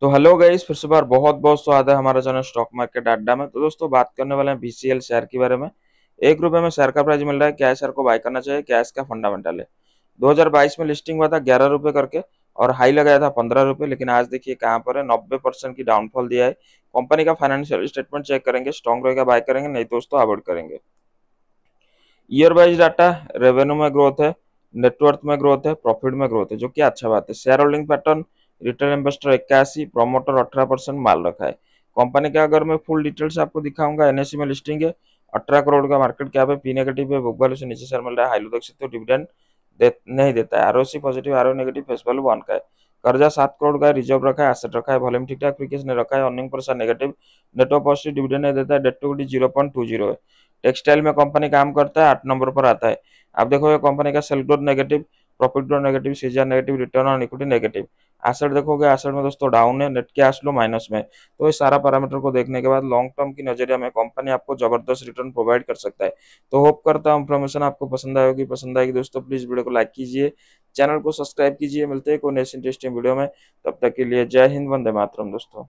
तो hello guys फिर से बार बहुत बहुत स्वागत है हमारा चैनल स्टॉक मार्केट अड्डा में तो दोस्तों बात करने वाले हैं बीसीएल शेयर के बारे में एक रुपए में शेयर का प्राइस मिल रहा है क्या शेयर को बाय करना चाहिए क्या इसका फंडामेंटल है 2022 में लिस्टिंग हुआ था ग्यारह रुपए करके और हाई लगाया था पंद्रह रुपए लेकिन आज देखिए कहाँ पर है नब्बे परसेंट की डाउनफॉल दिया है कंपनी का फाइनेंशियल स्टेटमेंट चेक करेंगे स्ट्रॉन्ग रहेगा बाय करेंगे नहीं दोस्तों अवॉइड करेंगे ईयर वाइज डाटा रेवेन्यू में ग्रोथ है नेटवर्थ में ग्रोथ है प्रॉफिट में ग्रोथ है जो कि अच्छा बात है share holding pattern retail investor इक्यासी प्रमोटर अठारह परसेंट माल रखा है कंपनी का अगर मैं फुल डिटेल्स आपको दिखाऊंगा एनएससी e में लिस्टिंग है अठारह करोड़ का मार्केट क्या है पी नेगेटिव है बुक वैल्यू से नीचे सर मिल रहा है हाइलो देख सकते डिविडेंड दे, नहीं देता है ROC positive RO negative face value one का है कर्जा सात करोड़ का रिजर्व रखा है एसेट रखा है वॉल्यूम ठीक ठाक फ्रीकेस ने रखा है अर्निंग पर negative net of positive dividend नहीं देता है debt to D zero point two zero है टेक्सटाइल में कंपनी काम करता है आठ नंबर पर आता है आप देखोगे कंपनी का sale growth negative profit to negative सीजर negative return on equity negative asset देखोगे एसेट में दोस्तों डाउन है नेट के फ्लो माइनस में तो ये सारा पैरामीटर को देखने के बाद लॉन्ग टर्म की नजरिया में कंपनी आपको जबरदस्त रिटर्न प्रोवाइड कर सकता है तो होप करता हूँ इन्फॉर्मेशन आपको पसंद आएगी पसंद आएगी दोस्तों प्लीज वीडियो को लाइक कीजिए चैनल को सब्सक्राइब कीजिए मिलते हैं कोई नेक्स्ट इंटरेस्टिंग वीडियो में तब तक के लिए जय हिंद वंदे मातरम दोस्तों